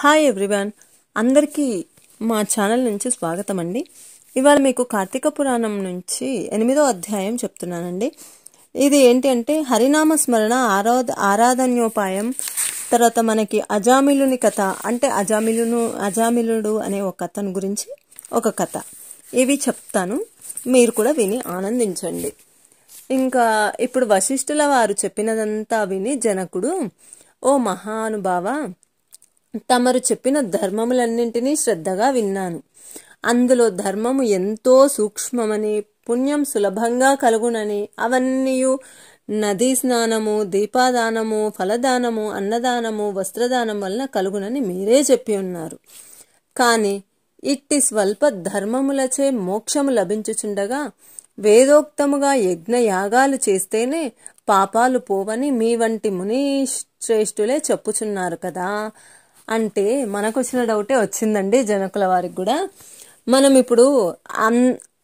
hi everyone అందరికీ మా channel నుంచి స్వాగతం అండి ఇవాళ మీకు కార్తీక పురాణం నుంచి ఎనిమిదో అధ్యాయం చెప్తున్నానండి ఇది ఏంటి అంటే హరినామ స్మరణ ఆరాధ ఆరాధన్యోపాయం తర్వాత మనకి అజామిలుని కథ అంటే అజామిలును అజామిలుడు అనే ఒక కథను గురించి ఒక కథ ఇవి చెప్తాను మీరు కూడా విని ఆనందించండి ఇంకా ఇప్పుడు వశిష్ఠుల వారు చెప్పినదంతా విని జనకుడు ఓ మహానుభావ తమరు చెప్పిన ధర్మములన్నింటినీ శ్రద్ధగా విన్నాను అందులో ధర్మము ఎంతో సూక్ష్మమని పుణ్యం సులభంగా కలుగునని అవన్నీ నదీ స్నానము దీపాదానము ఫలదానము అన్నదానము వస్త్రదానం వలన కలుగునని మీరే చెప్పి ఉన్నారు కానీ ఇట్టి స్వల్ప ధర్మములచే మోక్షము లభించుచుండగా వేదోక్తముగా యజ్ఞయాగాలు చేస్తేనే పాపాలు పోవని మీ వంటి ముని శ్రేష్ఠులే చెప్పుచున్నారు కదా అంటే మనకు వచ్చిన డౌటే వచ్చిందండి జనకుల వారికి కూడా మనం ఇప్పుడు అన్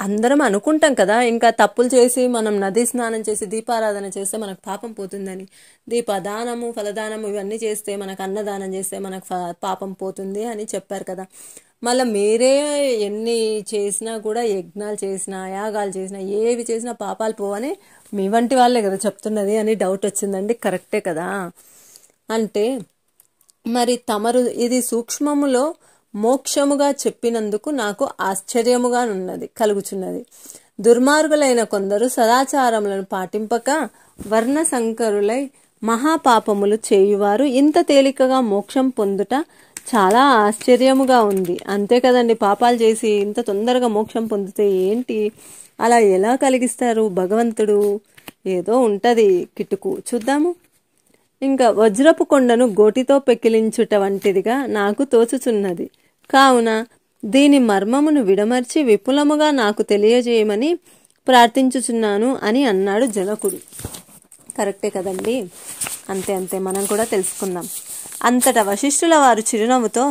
అందరం అనుకుంటాం కదా ఇంకా తప్పులు చేసి మనం నది స్నానం చేసి దీపారాధన చేస్తే మనకు పాపం పోతుందని దీపదానము ఫలదానము ఇవన్నీ చేస్తే మనకు అన్నదానం చేస్తే మనకు పాపం పోతుంది అని చెప్పారు కదా మళ్ళీ మీరే ఎన్ని చేసినా కూడా యజ్ఞాలు చేసినా యాగాలు చేసినా ఏవి చేసినా పాపాలు పోవని మీ వంటి వాళ్ళే కదా చెప్తున్నది అని డౌట్ వచ్చిందండి కరెక్టే కదా అంటే మరి తమరు ఇది సూక్ష్మములో మోక్షముగా చెప్పినందుకు నాకు ఆశ్చర్యముగా ఉన్నది కలుగుచున్నది దుర్మార్గులైన కొందరు సదాచారములను పాటింపక వర్ణ సంకరులై మహాపాపములు చేయువారు ఇంత తేలికగా మోక్షం పొందుట చాలా ఆశ్చర్యముగా ఉంది అంతే కదండి పాపాలు చేసి ఇంత తొందరగా మోక్షం పొందితే ఏంటి అలా ఎలా కలిగిస్తారు భగవంతుడు ఏదో ఉంటుంది కిటుకు చూద్దాము ఇంకా వజ్రపు కొండను గోటితో పెక్కిలించుట వంటిదిగా నాకు తోచుచున్నది కావున దీని మర్మమును విడమర్చి విపులముగా నాకు తెలియజేయమని ప్రార్థించుచున్నాను అని అన్నాడు జనకుడు కరెక్టే కదండి అంతే అంతే మనం కూడా తెలుసుకుందాం అంతటా వశిష్ఠుల వారు చిరునవ్వుతో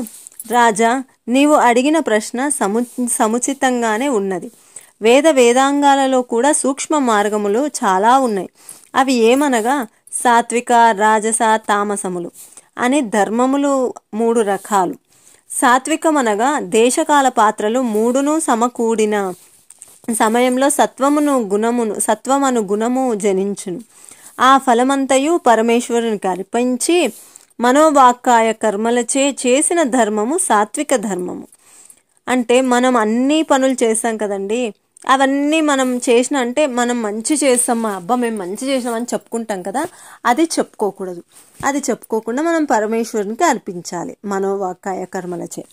రాజా నీవు అడిగిన ప్రశ్న సము సముచితంగానే ఉన్నది వేద వేదాంగాలలో కూడా సూక్ష్మ మార్గములు చాలా ఉన్నాయి అవి ఏమనగా సాత్విక రాజస తామసములు అనే ధర్మములు మూడు రకాలు సాత్వికమనగా దేశకాల పాత్రలు మూడును సమకూడిన సమయంలో సత్వమును గుణమును సత్వమను గుణము జనించును ఆ ఫలమంతయు పరమేశ్వరునికి అర్పించి మనోవాక్కాయ కర్మలచే చేసిన ధర్మము సాత్విక ధర్మము అంటే మనం అన్ని పనులు చేస్తాం కదండి అవన్నీ మనం చేసిన అంటే మనం మంచి చేస్తాం మా అబ్బా మేము మంచి చేసినామని చెప్పుకుంటాం కదా అది చెప్పుకోకూడదు అది చెప్పుకోకుండా మనం పరమేశ్వరునికి అర్పించాలి మనోవాకాయ కర్మలచే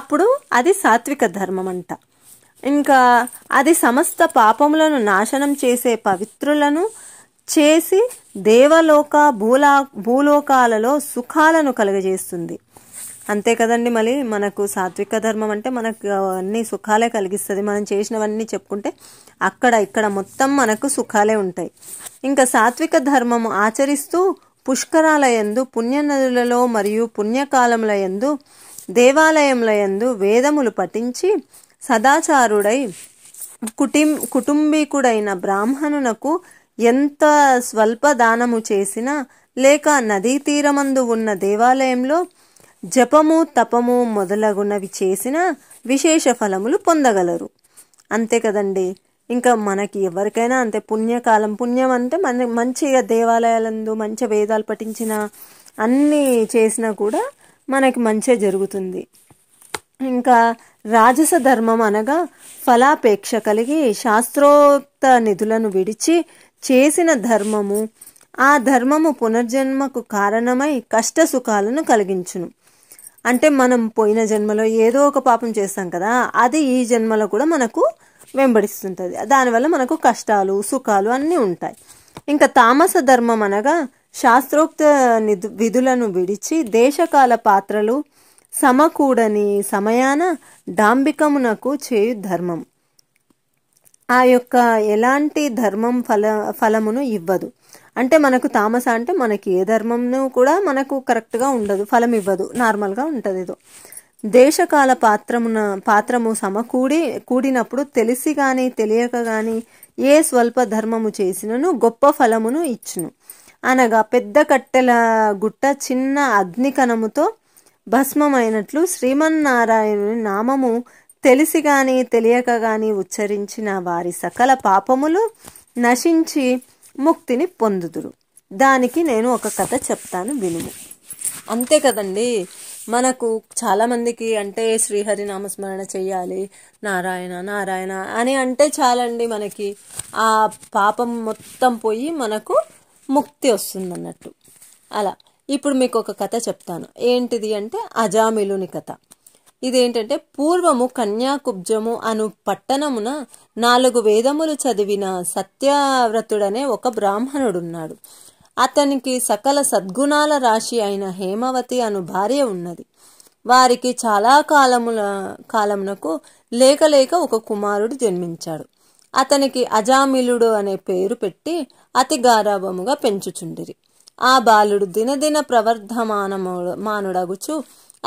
అప్పుడు అది సాత్విక ధర్మం అంట ఇంకా అది సమస్త పాపములను నాశనం చేసే పవిత్రులను చేసి దేవలోక భూలా భూలోకాలలో సుఖాలను కలుగజేస్తుంది అంతే కదండి మళ్ళీ మనకు సాత్విక ధర్మం అంటే మనకు అన్ని సుఖాలే కలిగిస్తుంది మనం చేసినవన్నీ చెప్పుకుంటే అక్కడ ఇక్కడ మొత్తం మనకు సుఖాలే ఉంటాయి ఇంకా సాత్విక ధర్మము ఆచరిస్తూ పుష్కరాల ఎందు పుణ్యనదులలో మరియు పుణ్యకాలముల ఎందు దేవాలయముల ఎందు వేదములు పఠించి సదాచారుడై కుటి కుటుంబీకుడైన బ్రాహ్మణునకు ఎంత స్వల్ప దానము చేసినా లేక నదీ తీరమందు ఉన్న దేవాలయంలో జపము తపము మొదలగునవి చేసిన విశేష ఫలములు పొందగలరు అంతే కదండి ఇంకా మనకి ఎవరికైనా అంతే పుణ్యకాలం పుణ్యం అంటే మన మంచిగా దేవాలయాలందు మంచి వేదాలు పఠించిన అన్నీ చేసినా కూడా మనకి మంచి జరుగుతుంది ఇంకా రాజస ధర్మం అనగా ఫలాపేక్ష కలిగి శాస్త్రోక్త నిధులను విడిచి చేసిన ధర్మము ఆ ధర్మము పునర్జన్మకు కారణమై కష్ట సుఖాలను కలిగించును అంటే మనం పోయిన జన్మలో ఏదో ఒక పాపం చేస్తాం కదా అది ఈ జన్మలో కూడా మనకు వెంబడిస్తుంటుంది దానివల్ల మనకు కష్టాలు సుఖాలు అన్నీ ఉంటాయి ఇంకా తామస ధర్మం అనగా శాస్త్రోక్త విధులను విడిచి దేశకాల పాత్రలు సమకూడని సమయాన డాంబికమునకు చేయు ధర్మం ఆ యొక్క ఎలాంటి ధర్మం ఫల ఫలమును ఇవ్వదు అంటే మనకు తామస అంటే మనకి ఏ ధర్మంను కూడా మనకు కరెక్ట్గా ఉండదు ఫలం ఇవ్వదు నార్మల్గా ఉంటుంది ఏదో దేశకాల పాత్రమున పాత్రము సమకూడి కూడినప్పుడు తెలిసి కానీ తెలియక కానీ ఏ స్వల్ప ధర్మము చేసినను గొప్ప ఫలమును ఇచ్చును అనగా పెద్ద కట్టెల గుట్ట చిన్న అగ్ని కణముతో భస్మమైనట్లు శ్రీమన్నారాయణుని నామము తెలిసి కానీ తెలియక కానీ ఉచ్చరించిన వారి సకల పాపములు నశించి ముక్తిని పొందుదురు దానికి నేను ఒక కథ చెప్తాను వినుము అంతే కదండి మనకు చాలామందికి అంటే శ్రీహరి నామస్మరణ చేయాలి నారాయణ నారాయణ అని అంటే చాలండి మనకి ఆ పాపం మొత్తం పోయి మనకు ముక్తి వస్తుంది అన్నట్టు అలా ఇప్పుడు మీకు ఒక కథ చెప్తాను ఏంటిది అంటే అజామిలుని కథ ఇదేంటంటే పూర్వము కన్యాకుబ్జము అను పట్టణమున నాలుగు వేదములు చదివిన సత్యవ్రతుడనే ఒక బ్రాహ్మణుడున్నాడు అతనికి సకల సద్గుణాల రాశి అయిన హేమవతి అను భార్య ఉన్నది వారికి చాలా కాలముల కాలమునకు లేక లేక ఒక కుమారుడు జన్మించాడు అతనికి అజామిలుడు అనే పేరు పెట్టి అతి గారాభముగా పెంచుచుండిరి ఆ బాలుడు దినదిన ప్రవర్ధమానము మానుడగుచు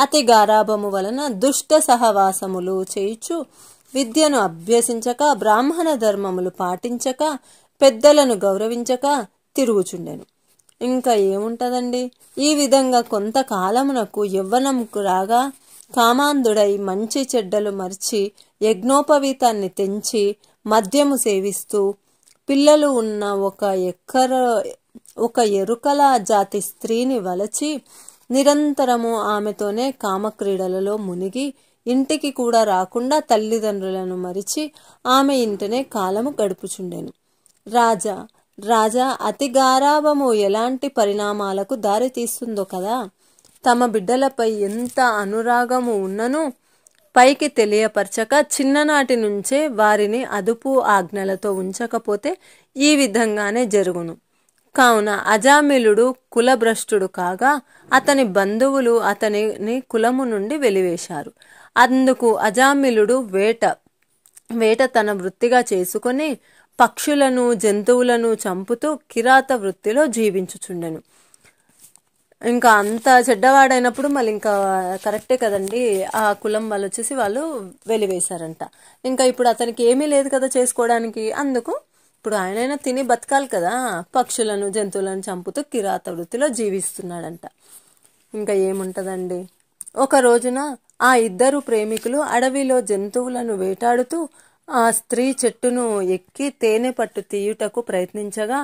అతి గారాభము వలన దుష్ట సహవాసములు చేయుచు విద్యను అభ్యసించక బ్రాహ్మణ ధర్మములు పాటించక పెద్దలను గౌరవించక తిరుగుచుండెను ఇంకా ఏముంటదండి ఈ విధంగా కొంతకాలమునకు యవ్వనముకు రాగా కామాంధుడై మంచి చెడ్డలు మరిచి యజ్ఞోపవీతాన్ని తెంచి మద్యము సేవిస్తూ పిల్లలు ఉన్న ఒక ఎక్కర ఒక ఎరుకల జాతి స్త్రీని వలచి నిరంతరము ఆమెతోనే కామక్రీడలలో మునిగి ఇంటికి కూడా రాకుండా తల్లిదండ్రులను మరిచి ఆమె ఇంటనే కాలము గడుపుచుండెను రాజా రాజా అతి గారాభము ఎలాంటి పరిణామాలకు దారితీస్తుందో కదా తమ బిడ్డలపై ఎంత అనురాగము ఉన్ననూ పైకి తెలియపరచక చిన్ననాటి నుంచే వారిని అదుపు ఆజ్ఞలతో ఉంచకపోతే ఈ విధంగానే జరుగును కావున అజామిలుడు కులభ్రష్టుడు కాగా అతని బంధువులు అతనిని కులము నుండి వెలివేశారు అందుకు అజామిలుడు వేట వేట తన వృత్తిగా చేసుకొని పక్షులను జంతువులను చంపుతూ కిరాత వృత్తిలో జీవించుచుండెను ఇంకా అంత చెడ్డవాడైనప్పుడు మళ్ళీ ఇంకా కరెక్టే కదండి ఆ కులం వాళ్ళు వచ్చేసి వాళ్ళు వెలివేశారంట ఇంకా ఇప్పుడు అతనికి ఏమీ లేదు కదా చేసుకోవడానికి అందుకు ఇప్పుడు ఆయనైనా తిని బతకాలి కదా పక్షులను జంతువులను చంపుతూ కిరాత వృత్తిలో జీవిస్తున్నాడంట ఇంకా ఏముంటదండి ఒక రోజున ఆ ఇద్దరు ప్రేమికులు అడవిలో జంతువులను వేటాడుతూ ఆ స్త్రీ చెట్టును ఎక్కి తేనె పట్టు తీయుటకు ప్రయత్నించగా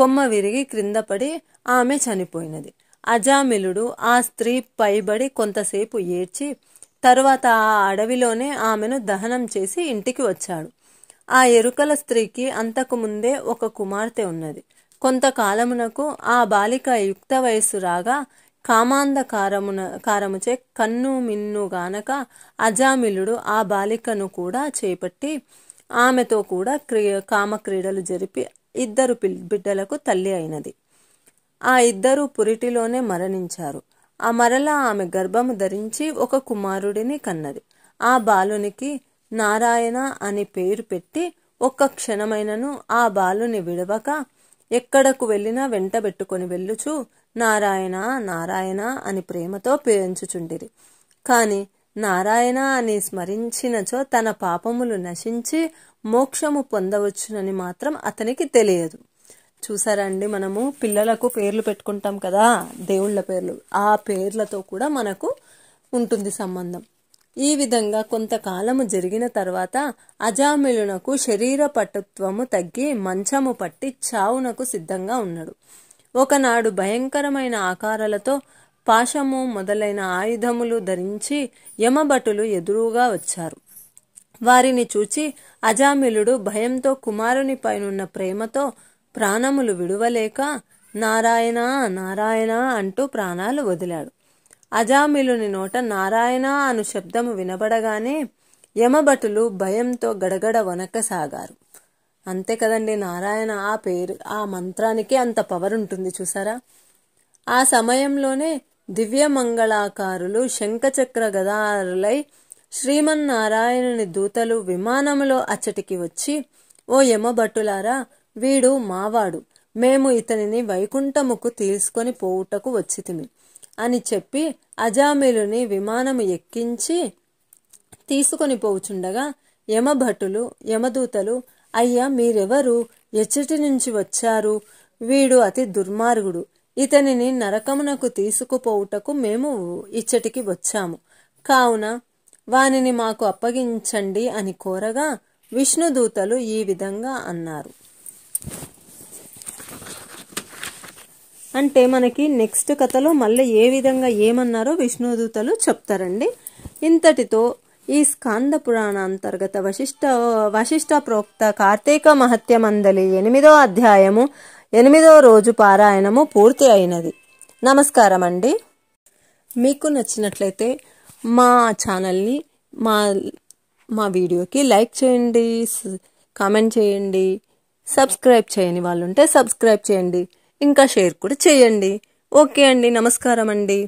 కొమ్మ విరిగి క్రిందపడి ఆమె చనిపోయినది అజామిలుడు ఆ స్త్రీ పైబడి కొంతసేపు ఏడ్చి తరువాత ఆ అడవిలోనే ఆమెను దహనం చేసి ఇంటికి వచ్చాడు ఆ ఎరుకల స్త్రీకి అంతకుముందే ఒక కుమార్తె ఉన్నది కొంతకాలమునకు ఆ బాలిక యుక్త వయస్సు రాగా కామాంధకారమున కారముచే కన్ను మిన్ను గానక అజామిలుడు ఆ బాలికను కూడా చేపట్టి ఆమెతో కూడా క్రియ కామక్రీడలు జరిపి ఇద్దరు బిడ్డలకు తల్లి అయినది ఆ ఇద్దరు పురిటిలోనే మరణించారు ఆ మరల ఆమె గర్భము ధరించి ఒక కుమారుడిని కన్నది ఆ బాలునికి నారాయణ అని పేరు పెట్టి ఒక్క క్షణమైనను ఆ బాలుని విడవక ఎక్కడకు వెళ్ళినా వెంటబెట్టుకొని వెళ్ళుచు నారాయణ నారాయణ అని ప్రేమతో పేయించుచుండిరి కాని నారాయణ అని స్మరించినచో తన పాపములు నశించి మోక్షము పొందవచ్చునని మాత్రం అతనికి తెలియదు చూసారండి మనము పిల్లలకు పేర్లు పెట్టుకుంటాం కదా దేవుళ్ళ పేర్లు ఆ పేర్లతో కూడా మనకు ఉంటుంది సంబంధం ఈ విధంగా కొంతకాలము జరిగిన తర్వాత అజామిలునకు శరీర పటుత్వము తగ్గి మంచము పట్టి చావునకు సిద్ధంగా ఉన్నాడు ఒకనాడు భయంకరమైన ఆకారాలతో పాశము మొదలైన ఆయుధములు ధరించి యమభటులు ఎదురుగా వచ్చారు వారిని చూచి అజామిలుడు భయంతో కుమారుని పైనున్న ప్రేమతో ప్రాణములు విడువలేక నారాయణ నారాయణ అంటూ ప్రాణాలు వదిలాడు అజామిలుని నోట నారాయణ అను శబ్దము వినబడగానే యమభటులు భయంతో గడగడ వనకసాగారు అంతే కదండి నారాయణ ఆ పేరు ఆ మంత్రానికి అంత పవర్ ఉంటుంది చూసారా ఆ సమయంలోనే దివ్యమంగళాకారులు శంఖచక్ర గదారులై శ్రీమన్నారాయణుని దూతలు విమానములో అచ్చటికి వచ్చి ఓ యమభటులారా వీడు మావాడు మేము ఇతనిని వైకుంఠముకు తీసుకొని పోవుటకు వచ్చితిమి అని చెప్పి అజామిలుని విమానము ఎక్కించి తీసుకొని పోచుండగా యమభటులు యమదూతలు అయ్యా మీరెవరు ఎచ్చటి నుంచి వచ్చారు వీడు అతి దుర్మార్గుడు ఇతనిని నరకమునకు తీసుకుపోవుటకు మేము ఇచ్చటికి వచ్చాము కావున వానిని మాకు అప్పగించండి అని కోరగా విష్ణుదూతలు ఈ విధంగా అన్నారు అంటే మనకి నెక్స్ట్ కథలో మళ్ళీ ఏ విధంగా ఏమన్నారో విష్ణుదూతలు చెప్తారండి ఇంతటితో ఈ స్కాంద పురాణ అంతర్గత వశిష్ట వశిష్ట ప్రోక్త కార్తీక మహత్య మందలి ఎనిమిదో అధ్యాయము ఎనిమిదో రోజు పారాయణము పూర్తి అయినది నమస్కారం అండి మీకు నచ్చినట్లయితే మా ఛానల్ని మా మా వీడియోకి లైక్ చేయండి కామెంట్ చేయండి సబ్స్క్రైబ్ చేయని వాళ్ళు ఉంటే సబ్స్క్రైబ్ చేయండి ఇంకా షేర్ కూడా చేయండి ఓకే అండి నమస్కారం అండి